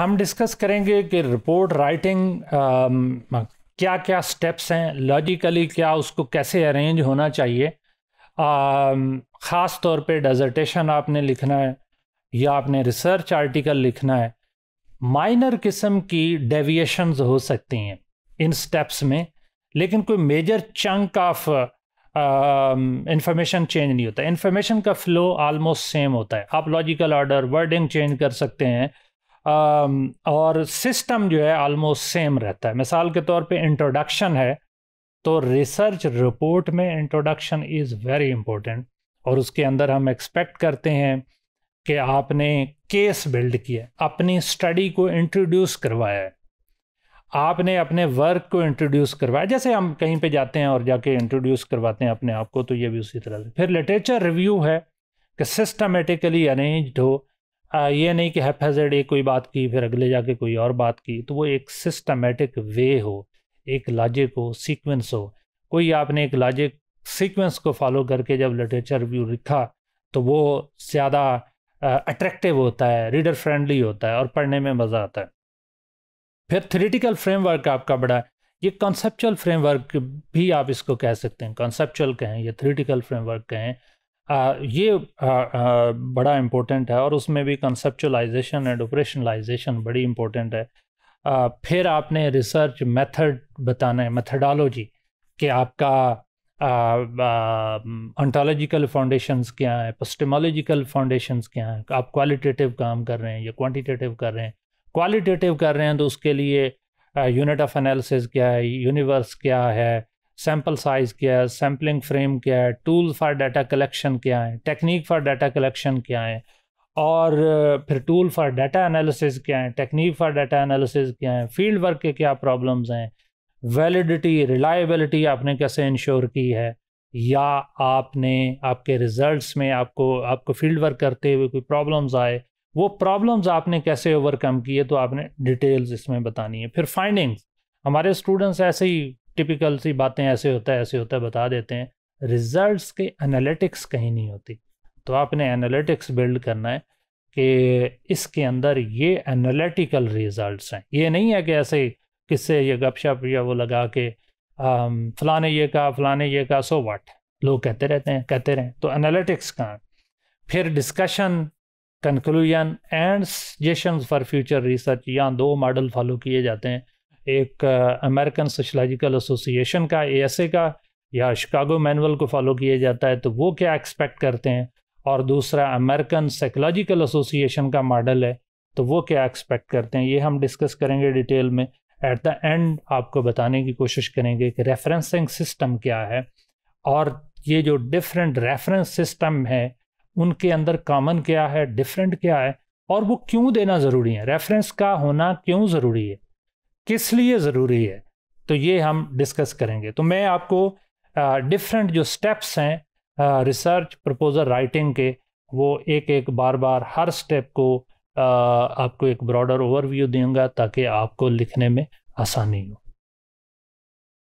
हम डिस्कस करेंगे कि रिपोर्ट राइटिंग um, क्या क्या स्टेप्स हैं लॉजिकली क्या उसको कैसे अरेंज होना चाहिए um, ख़ास तौर पे डेजर्टेशन आपने लिखना है या आपने रिसर्च आर्टिकल लिखना है माइनर किस्म की डेविएशंस हो सकती हैं इन स्टेप्स में लेकिन कोई major chunk of information change नहीं होता इन्फॉर्मेशन का फ्लो ऑलमोस्ट सेम होता है आप लॉजिकल ऑर्डर वर्डिंग चेंज कर सकते हैं और सिस्टम जो है ऑलमोस्ट सेम रहता है मिसाल के तौर पे इंट्रोडक्शन है तो रिसर्च रिपोर्ट में इंट्रोडक्शन इज़ वेरी इम्पोर्टेंट और उसके अंदर हम एक्सपेक्ट करते हैं कि आपने केस बिल्ड किया अपनी स्टडी को इंट्रोड्यूस करवाया है आपने अपने वर्क को इंट्रोड्यूस करवाया जैसे हम कहीं पे जाते हैं और जाके इंट्रोड्यूस करवाते हैं अपने आप को तो ये भी उसी तरह से फिर लिटरेचर रिव्यू है कि सिस्टमेटिकली अरेंज्ड हो ये नहीं कि हैजर्ड एक कोई बात की फिर अगले जाके कोई और बात की तो वो एक सिस्टमेटिक वे हो एक लॉजिक हो सीक्वेंस हो कोई आपने एक लॉजिक सीक्वेंस को फॉलो करके जब लिटरेचर रिव्यू लिखा तो वो ज़्यादा अट्रैक्टिव होता है रीडर फ्रेंडली होता है और पढ़ने में मज़ा आता है फिर थ्रिटिकल फ्रेमवर्क आपका बड़ा ये कॉन्सेपचुअल फ्रेमवर्क भी आप इसको कह सकते हैं कॉन्सेप्चुअल कहें या थ्रिटिकल फ्रेमवर्क कहें आ, ये आ, आ, बड़ा इम्पोर्टेंट है और उसमें भी कंसेप्चुलाइजेशन एंड ऑपरेशनलाइजेशन बड़ी इम्पोर्टेंट है आ, फिर आपने रिसर्च मेथड बताना है मेथडोलॉजी कि आपका ऑन्टोलॉजिकल फाउंडेशंस क्या है पस्टमोलॉजिकल फाउंडेशंस क्या हैं आप क्वालिटेटिव काम कर रहे हैं या क्वांटिटेटिव कर रहे हैं क्वालिटेटिव कर रहे हैं तो उसके लिए यूनिट ऑफ एनालिसिस क्या है यूनिवर्स क्या है सैम्पल साइज़ क्या है सैम्पलिंग फ्रेम क्या है टूल फॉर डाटा कलेक्शन क्या है टेक्निक फॉर डाटा कलेक्शन क्या है और uh, फिर टूल फॉर डाटा एनालिसिस क्या है टेक्निक फॉर डाटा एनालिसिस क्या है फील्ड वर्क के क्या प्रॉब्लम्स हैं वैलिडिटी रिलायबिलिटी आपने कैसे इंश्योर की है या आपने आपके रिजल्ट्स में आपको आपको फील्ड वर्क करते हुए कोई प्रॉब्लम्स आए वो प्रॉब्लम्स आपने कैसे ओवरकम किए तो आपने डिटेल्स इसमें बतानी है फिर फाइंडिंग्स हमारे स्टूडेंट्स ऐसे ही टिपिकल सी बातें ऐसे होता है ऐसे होता है बता देते हैं रिजल्ट्स के एनालिटिक्स कहीं नहीं होती तो आपने एनालिटिक्स बिल्ड करना है कि इसके अंदर ये एनालिटिकल रिजल्ट्स हैं ये नहीं है कि ऐसे किससे ये गपशप या वो लगा के फलाने ये कहा फलाने ये कहा सो वाट लोग कहते रहते हैं कहते रहें तो एनालिटिक्स कहाँ फिर discussion conclusion and suggestion for future research यहाँ दो मॉडल फॉलो किए जाते हैं एक अमेरिकन सोशलॉजिकल एसोसिएशन का ए का या शिकागो मैनुअल को फॉलो किया जाता है तो वो क्या एक्सपेक्ट करते हैं और दूसरा अमेरिकन साइकोलॉजिकल एसोसिएशन का मॉडल है तो वो क्या एक्सपेक्ट करते हैं ये हम डिस्कस करेंगे डिटेल में एट द एंड आपको बताने की कोशिश करेंगे कि रेफरेंसिंग सिस्टम क्या है और ये जो डिफरेंट रेफरेंस सिस्टम है उनके अंदर कॉमन क्या है डिफरेंट क्या है और वो क्यों देना ज़रूरी है रेफरेंस का होना क्यों ज़रूरी है किस लिए ज़रूरी है तो ये हम डिस्कस करेंगे तो मैं आपको डिफरेंट जो स्टेप्स हैं रिसर्च प्रपोजल राइटिंग के वो एक एक बार बार हर स्टेप को आ, आपको एक ब्रॉडर ओवरव्यू दूंगा ताकि आपको लिखने में आसानी हो